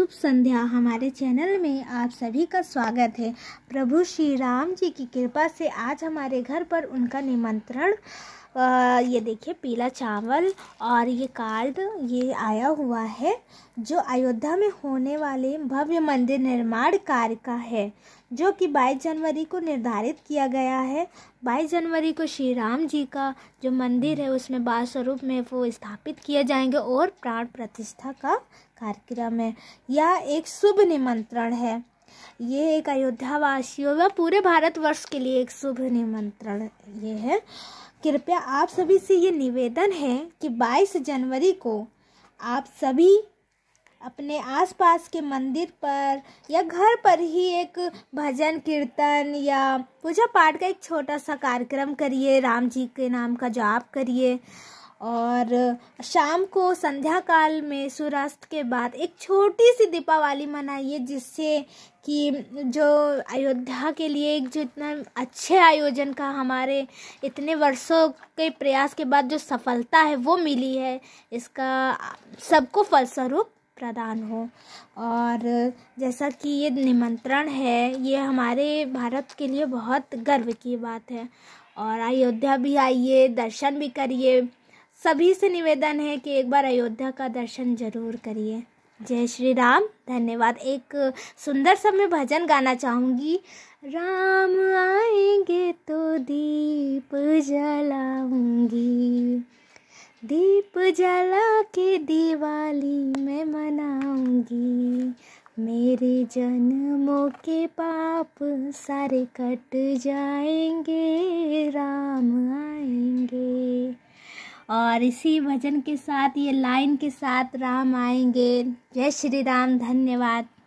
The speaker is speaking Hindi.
शुभ संध्या हमारे चैनल में आप सभी का स्वागत है प्रभु श्री राम जी की कृपा से आज हमारे घर पर उनका निमंत्रण ये देखिए पीला चावल और ये कार्ड ये आया हुआ है जो अयोध्या में होने वाले भव्य मंदिर निर्माण कार्य का है जो कि 22 जनवरी को निर्धारित किया गया है 22 जनवरी को श्री राम जी का जो मंदिर है उसमें बाल स्वरूप में वो स्थापित किए जाएंगे और प्राण प्रतिष्ठा का कार्यक्रम है यह एक शुभ निमंत्रण है ये एक अयोध्या वासियों व पूरे भारतवर्ष के लिए एक शुभ निमंत्रण ये है कृपया आप सभी से ये निवेदन है कि 22 जनवरी को आप सभी अपने आसपास के मंदिर पर या घर पर ही एक भजन कीर्तन या पूजा पाठ का एक छोटा सा कार्यक्रम करिए राम जी के नाम का जाप करिए और शाम को संध्या काल में सूर्यास्त के बाद एक छोटी सी दीपावली मनाइए जिससे कि जो अयोध्या के लिए एक जो इतना अच्छे आयोजन का हमारे इतने वर्षों के प्रयास के बाद जो सफलता है वो मिली है इसका सबको फलस्वरूप प्रदान हो और जैसा कि ये निमंत्रण है ये हमारे भारत के लिए बहुत गर्व की बात है और अयोध्या भी आइए दर्शन भी करिए सभी से निवेदन है कि एक बार अयोध्या का दर्शन जरूर करिए जय श्री राम धन्यवाद एक सुंदर सा मैं भजन गाना चाहूँगी राम आएंगे तो दीप जलाऊंगी दीप जला के दिवाली मैं मनाऊंगी मेरे जन्मों के पाप सारे कट जाएंगे राम आएंगे और इसी भजन के साथ ये लाइन के साथ राम आएंगे जय श्री राम धन्यवाद